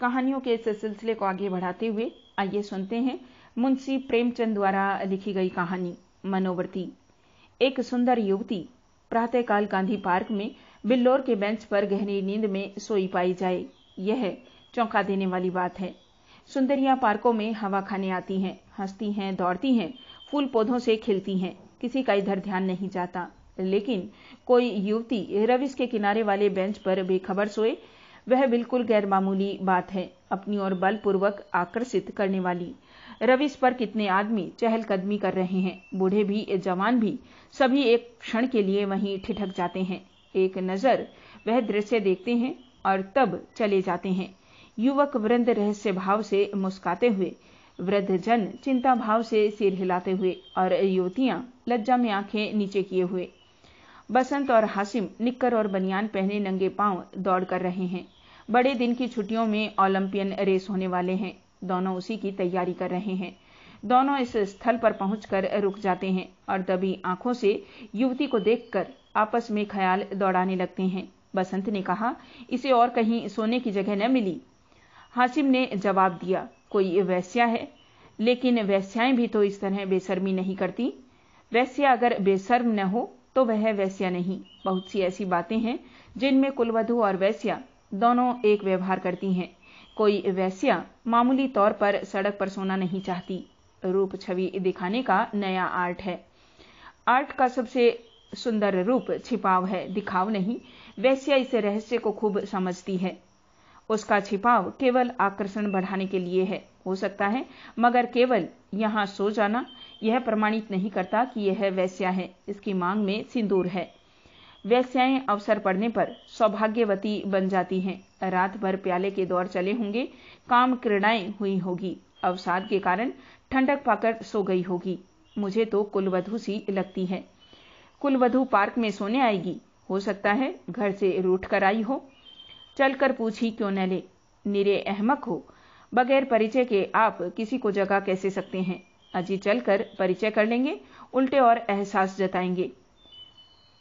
कहानियों के इस सिलसिले को आगे बढ़ाते हुए आइए सुनते हैं मुंशी प्रेमचंद द्वारा लिखी गई कहानी मनोवर्ती एक सुंदर युवती प्रातःकाल गांधी पार्क में बिल्लोर के बेंच पर गहरी नींद में सोई पाई जाए यह चौंका देने वाली बात है सुंदरियां पार्कों में हवा खाने आती हैं हंसती हैं दौड़ती हैं फूल पौधों से खिलती हैं किसी का इधर ध्यान नहीं जाता लेकिन कोई युवती रविस के किनारे वाले बेंच पर बेखबर सोए वह बिल्कुल गैरमामूली बात है अपनी ओर बलपूर्वक आकर्षित करने वाली रवि पर कितने आदमी चहलकदमी कर रहे हैं बूढ़े भी जवान भी सभी एक क्षण के लिए वहीं ठिठक जाते हैं एक नज़र वह दृश्य देखते हैं और तब चले जाते हैं युवक वृंद रहस्य भाव से मुस्काते हुए वृद्ध जन चिंता भाव से सिर हिलाते हुए और युवतियां लज्जा में आंखें नीचे किए हुए बसंत और हासिम निक्कर और बनियान पहने नंगे पांव दौड़ कर रहे हैं बड़े दिन की छुट्टियों में ओलंपियन रेस होने वाले हैं दोनों उसी की तैयारी कर रहे हैं दोनों इस स्थल पर पहुंचकर रुक जाते हैं और तभी आंखों से युवती को देखकर आपस में ख्याल दौड़ाने लगते हैं बसंत ने कहा इसे और कहीं सोने की जगह न मिली हासिम ने जवाब दिया कोई वैस्या है लेकिन वैस्याएं भी तो इस तरह बेसर्मी नहीं करती वैस्या अगर बेसर्म न हो तो वह वैस्या नहीं बहुत सी ऐसी बातें हैं जिनमें कुलवधु और वैस्या दोनों एक व्यवहार करती हैं कोई वैस्या मामूली तौर पर सड़क पर सोना नहीं चाहती रूप छवि दिखाने का नया आर्ट है आर्ट का सबसे सुंदर रूप छिपाव है दिखाव नहीं वैस्या इस रहस्य को खूब समझती है उसका छिपाव केवल आकर्षण बढ़ाने के लिए है हो सकता है मगर केवल यहां सो जाना यह प्रमाणित नहीं करता कि यह वैश्या है इसकी मांग में सिंदूर है वैश्याएं अवसर पड़ने पर सौभाग्यवती बन जाती हैं रात भर प्याले के दौर चले होंगे काम क्रीड़ाएं हुई होगी अवसाद के कारण ठंडक पाकर सो गई होगी मुझे तो कुलवधु सी लगती है कुलवधु पार्क में सोने आएगी हो सकता है घर से रूठ कर आई हो चलकर पूछी क्यों न ले निरे अहमक हो बगैर परिचय के आप किसी को जगह कैसे सकते हैं अजी चलकर परिचय कर लेंगे उल्टे और एहसास जताएंगे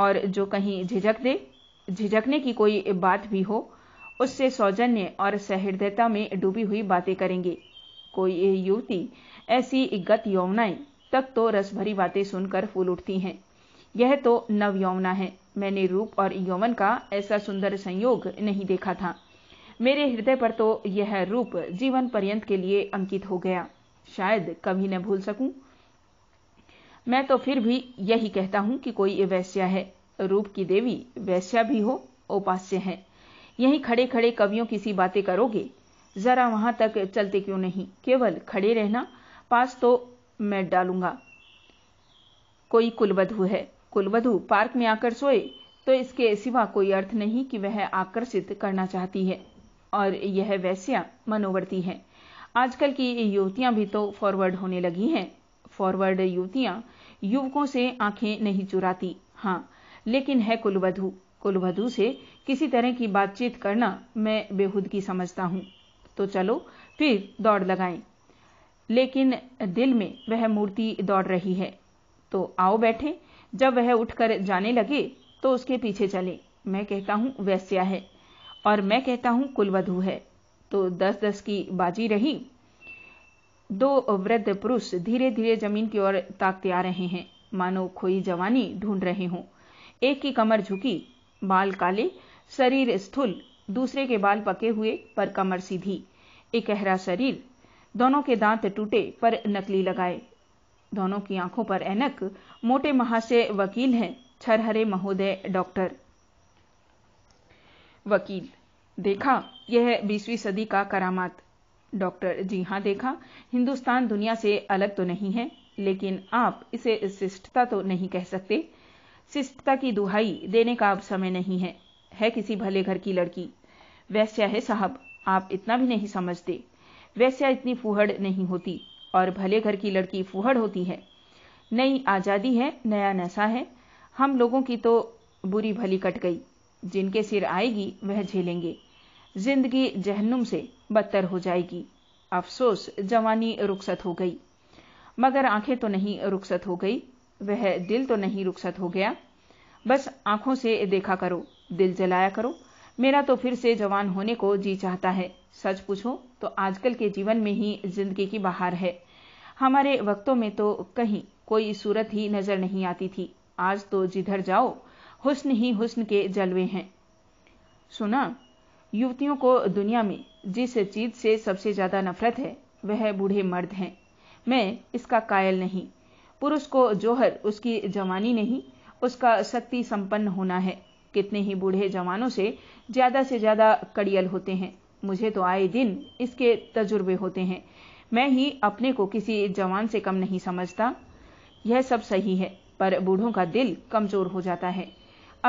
और जो कहीं झिझक दे झिझकने की कोई बात भी हो उससे सौजन्य और सहृदयता में डूबी हुई बातें करेंगे कोई युवती ऐसी गत यौवनाएं तक तो रस भरी बातें सुनकर फूल उठती हैं यह तो नव यौवना है मैंने रूप और यौवन का ऐसा सुंदर संयोग नहीं देखा था मेरे हृदय पर तो यह रूप जीवन पर्यंत के लिए अंकित हो गया शायद कभी न भूल सकूं मैं तो फिर भी यही कहता हूं कि कोई वैश्या है रूप की देवी वैश्या भी हो उपास्य है यही खड़े खड़े कवियों की सी बातें करोगे जरा वहां तक चलते क्यों नहीं केवल खड़े रहना पास तो मैं डालूंगा कोई कुलवधु है कुलवधु पार्क में आकर सोए तो इसके सिवा कोई अर्थ नहीं कि वह आकर्षित करना चाहती है और यह वैश्या मनोवर्ती है आजकल की युवतियां भी तो फॉरवर्ड होने लगी हैं फॉरवर्ड युवतियां युवकों से आंखें नहीं चुराती हाँ लेकिन है कुलवधु कुलवधु से किसी तरह की बातचीत करना मैं बेहूदगी समझता हूं तो चलो फिर दौड़ लगाएं लेकिन दिल में वह मूर्ति दौड़ रही है तो आओ बैठे जब वह उठकर जाने लगे तो उसके पीछे चले मैं कहता हूं वैस्या है और मैं कहता हूं कुलवधु है तो दस दस की बाजी रही दो वृद्ध पुरुष धीरे धीरे जमीन की ओर ताकते आ रहे हैं मानो खोई जवानी ढूंढ रहे हों एक की कमर झुकी बाल काले शरीर स्थूल दूसरे के बाल पके हुए पर कमर सीधी एक गहरा शरीर दोनों के दांत टूटे पर नकली लगाए दोनों की आंखों पर एनक मोटे महाशय वकील हैं छरहरे महोदय डॉक्टर वकील देखा यह है बीसवीं सदी का करामात डॉक्टर जी हां देखा हिंदुस्तान दुनिया से अलग तो नहीं है लेकिन आप इसे शिष्टता तो नहीं कह सकते शिष्टता की दुहाई देने का अब समय नहीं है है किसी भले घर की लड़की वैस्या है साहब आप इतना भी नहीं समझते वैस्या इतनी फूहड़ नहीं होती और भले घर की लड़की फूहड़ होती है नई आज़ादी है नया नशा है हम लोगों की तो बुरी भली कट गई जिनके सिर आएगी वह झेलेंगे जिंदगी जहन्नुम से बदतर हो जाएगी अफसोस जवानी रुखसत हो गई मगर आंखें तो नहीं रुखसत हो गई वह दिल तो नहीं रुखसत हो गया बस आंखों से देखा करो दिल जलाया करो मेरा तो फिर से जवान होने को जी चाहता है सच पूछो तो आजकल के जीवन में ही जिंदगी की बहार है हमारे वक्तों में तो कहीं कोई सूरत ही नजर नहीं आती थी आज तो जिधर जाओ हुस्न ही हुस्न के जलवे हैं सुना युवतियों को दुनिया में जिस चीज से सबसे ज्यादा नफरत है वह बूढ़े मर्द हैं मैं इसका कायल नहीं पुरुष को जोहर उसकी जवानी नहीं उसका शक्ति संपन्न होना है कितने ही बूढ़े जवानों से ज्यादा से ज्यादा कड़ियल होते हैं मुझे तो आए दिन इसके तजुर्बे होते हैं मैं ही अपने को किसी जवान से कम नहीं समझता यह सब सही है पर बूढ़ों का दिल कमजोर हो जाता है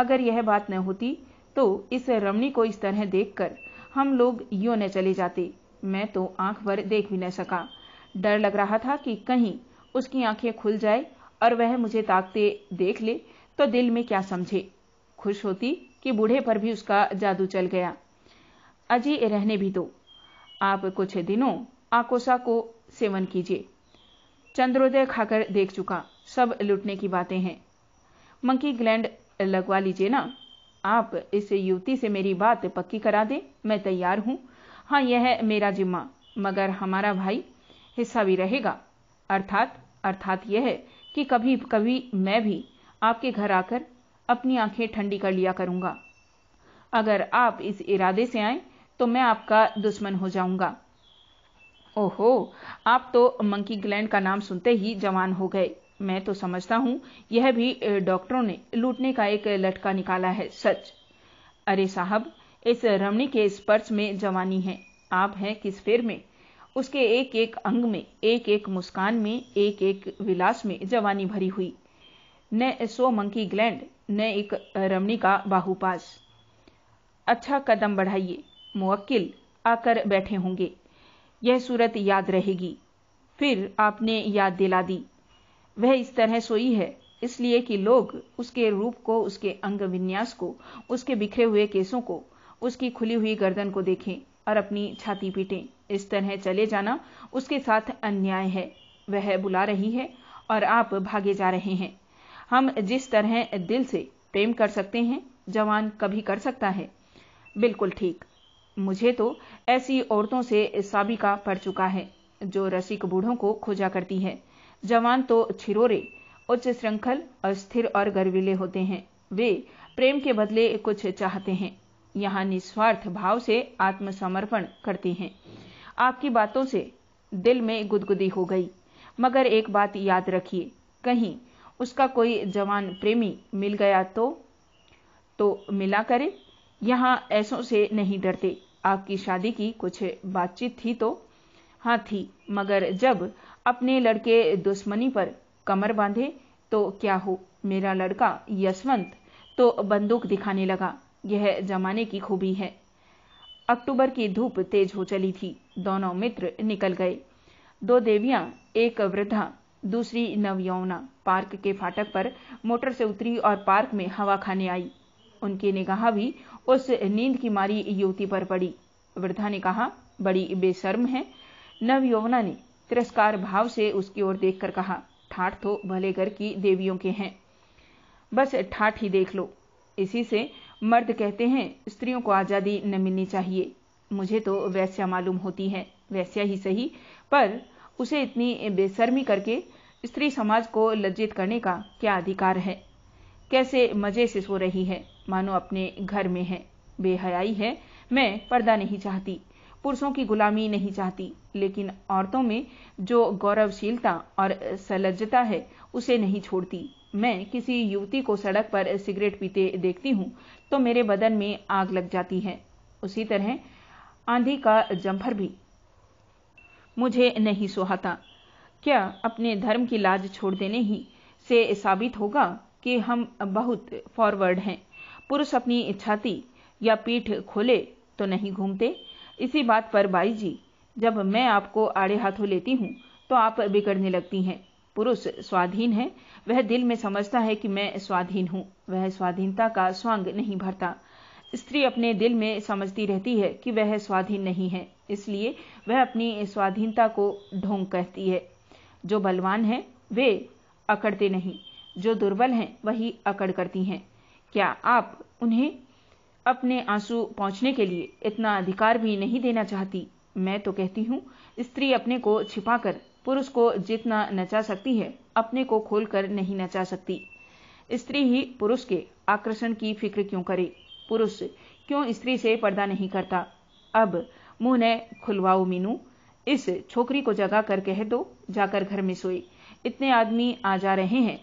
अगर यह बात न होती तो इस रमणी को इस तरह देखकर हम लोग यो न चले जाते मैं तो आंख भर देख भी न सका डर लग रहा था कि कहीं उसकी आंखें खुल जाए और वह मुझे ताकते देख ले तो दिल में क्या समझे खुश होती कि बूढ़े पर भी उसका जादू चल गया अजी रहने भी दो आप कुछ दिनों आकोसा को सेवन कीजिए चंद्रोदय खाकर देख चुका सब लुटने की बातें हैं मंकी ग्लैंड लगवा लीजिए ना आप इस युवती से मेरी बात पक्की करा दें मैं तैयार हूं हां यह मेरा जिम्मा मगर हमारा भाई हिस्सा भी रहेगा अर्थात अर्थात यह कि कभी कभी मैं भी आपके घर आकर अपनी आंखें ठंडी कर लिया करूंगा अगर आप इस इरादे से आए तो मैं आपका दुश्मन हो जाऊंगा ओहो आप तो मंकी ग्लैंड का नाम सुनते ही जवान हो गए मैं तो समझता हूं यह भी डॉक्टरों ने लूटने का एक लटका निकाला है सच अरे साहब इस रमणी के स्पर्श में जवानी है आप हैं किस फेर में उसके एक एक अंग में एक एक मुस्कान में एक एक विलास में जवानी भरी हुई न सो मंकी ग्लैंड न एक रमणी का बाहुपास अच्छा कदम बढ़ाइए मुवक्किल आकर बैठे होंगे यह सूरत याद रहेगी फिर आपने याद दिला दी वह इस तरह सोई है इसलिए कि लोग उसके रूप को उसके अंग विन्यास को उसके बिखरे हुए केसों को उसकी खुली हुई गर्दन को देखें और अपनी छाती पीटें इस तरह चले जाना उसके साथ अन्याय है वह बुला रही है और आप भागे जा रहे हैं हम जिस तरह दिल से प्रेम कर सकते हैं जवान कभी कर सकता है बिल्कुल ठीक मुझे तो ऐसी औरतों से साबिका पड़ चुका है जो रसिक बूढ़ों को खोजा करती है जवान तो छिरोरे उच्च श्रृंखल अस्थिर और गर्विले होते हैं वे प्रेम के बदले कुछ चाहते हैं यहां निस्वार्थ भाव से आत्मसमर्पण करते हैं आपकी बातों से दिल में गुदगुदी हो गई मगर एक बात याद रखिए कहीं उसका कोई जवान प्रेमी मिल गया तो तो मिला करे यहां ऐसों से नहीं डरते आपकी शादी की कुछ बातचीत थी तो हाँ थी मगर जब अपने लड़के दुश्मनी पर कमर बांधे तो क्या हो मेरा लड़का यशवंत तो बंदूक दिखाने लगा यह जमाने की खूबी है अक्टूबर की धूप तेज हो चली थी दोनों मित्र निकल गए दो देवियां एक वृद्धा दूसरी नवयौना पार्क के फाटक पर मोटर से उतरी और पार्क में हवा खाने आई उनकी निगाह भी उस नींद की मारी युवती पर पड़ी वृद्धा ने कहा बड़ी बेशर्म है नवयौना ने तिरस्कार भाव से उसकी ओर देखकर कहा ठाठ तो भले घर की देवियों के हैं बस ठाठ ही देख लो इसी से मर्द कहते हैं स्त्रियों को आज़ादी न मिलनी चाहिए मुझे तो वैस्या मालूम होती है वैस्या ही सही पर उसे इतनी बेसर्मी करके स्त्री समाज को लज्जित करने का क्या अधिकार है कैसे मजे से सो रही है मानो अपने घर में है बेहयाई है मैं पर्दा नहीं चाहती पुरुषों की गुलामी नहीं चाहती लेकिन औरतों में जो गौरवशीलता और सलज्जता है उसे नहीं छोड़ती मैं किसी युवती को सड़क पर सिगरेट पीते देखती हूँ तो मेरे बदन में आग लग जाती है उसी तरह आंधी का जम्फर भी मुझे नहीं सुहाता क्या अपने धर्म की लाज छोड़ देने ही से साबित होगा कि हम बहुत फॉरवर्ड हैं पुरुष अपनी छाती या पीठ खोले तो नहीं घूमते इसी बात पर बाई जी जब मैं आपको आड़े हाथों लेती हूँ तो आप बिगड़ने लगती हैं पुरुष स्वाधीन है वह दिल में समझता है कि मैं स्वाधीन हूँ वह स्वाधीनता का स्वांग नहीं भरता स्त्री अपने दिल में समझती रहती है कि वह स्वाधीन नहीं है इसलिए वह अपनी स्वाधीनता को ढोंग कहती है जो बलवान है वे अकड़ते नहीं जो दुर्बल हैं वही अकड़ करती हैं क्या आप उन्हें अपने आंसू पहुंचने के लिए इतना अधिकार भी नहीं देना चाहती मैं तो कहती हूँ स्त्री अपने को छिपाकर पुरुष को जितना नचा सकती है अपने को खोलकर नहीं नचा सकती स्त्री ही पुरुष के आकर्षण की फिक्र क्यों करे पुरुष क्यों स्त्री से पर्दा नहीं करता अब मुंह ने खुलवाओ मीनू इस छोकरी को जगा कर कह दो जाकर घर में सोए इतने आदमी आ जा रहे हैं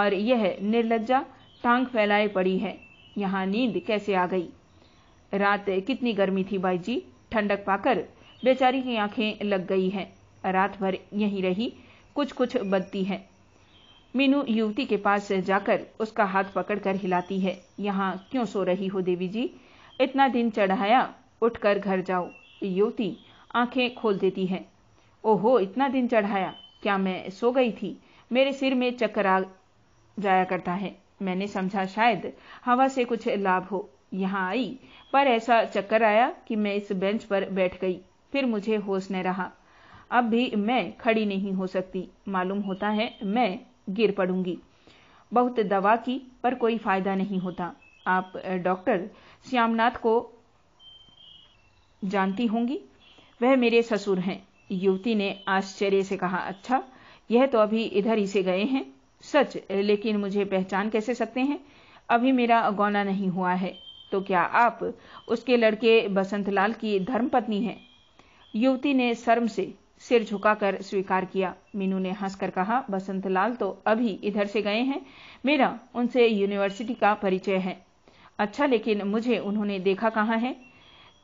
और यह निर्लज्जा टांग फैलाए पड़ी है यहां नींद कैसे आ गई रात कितनी गर्मी थी भाई जी ठंडक पाकर बेचारी की आंखें लग गई हैं रात भर यही रही कुछ कुछ बदती है मीनू युवती के पास जाकर उसका हाथ पकड़कर हिलाती है यहां क्यों सो रही हो देवी जी इतना दिन चढ़ाया उठकर घर जाओ युवती आंखें खोल देती है ओहो इतना दिन चढ़ाया क्या मैं सो गई थी मेरे सिर में चक्कर आ जाया करता है मैंने समझा शायद हवा से कुछ लाभ हो यहां आई पर ऐसा चक्कर आया कि मैं इस बेंच पर बैठ गई फिर मुझे होश न रहा अब भी मैं खड़ी नहीं हो सकती मालूम होता है मैं गिर पड़ूंगी बहुत दवा की पर कोई फायदा नहीं होता आप डॉक्टर श्यामनाथ को जानती होंगी वह मेरे ससुर हैं युवती ने आश्चर्य से कहा अच्छा यह तो अभी इधर ही से गए हैं सच लेकिन मुझे पहचान कैसे सकते हैं अभी मेरा गौना नहीं हुआ है तो क्या आप उसके लड़के बसंतलाल की धर्मपत्नी हैं युवती ने शर्म से सिर झुकाकर स्वीकार किया मीनू ने हंसकर कहा बसंतलाल तो अभी इधर से गए हैं मेरा उनसे यूनिवर्सिटी का परिचय है अच्छा लेकिन मुझे उन्होंने देखा कहाँ है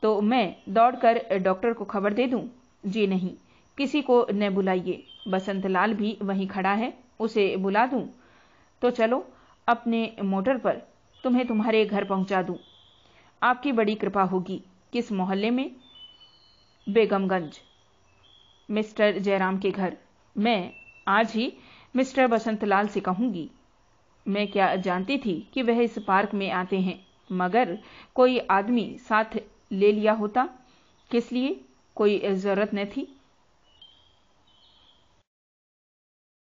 तो मैं दौड़कर डॉक्टर को खबर दे दूं जी नहीं किसी को न बुलाइए बसंतलाल भी वहीं खड़ा है उसे बुला दूं तो चलो अपने मोटर पर तुम्हें तुम्हारे घर पहुंचा दूं आपकी बड़ी कृपा होगी किस मोहल्ले में बेगमगंज मिस्टर जयराम के घर मैं आज ही मिस्टर बसंतलाल से कहूंगी मैं क्या जानती थी कि वह इस पार्क में आते हैं मगर कोई आदमी साथ ले लिया होता किस लिए कोई ज़रूरत न थी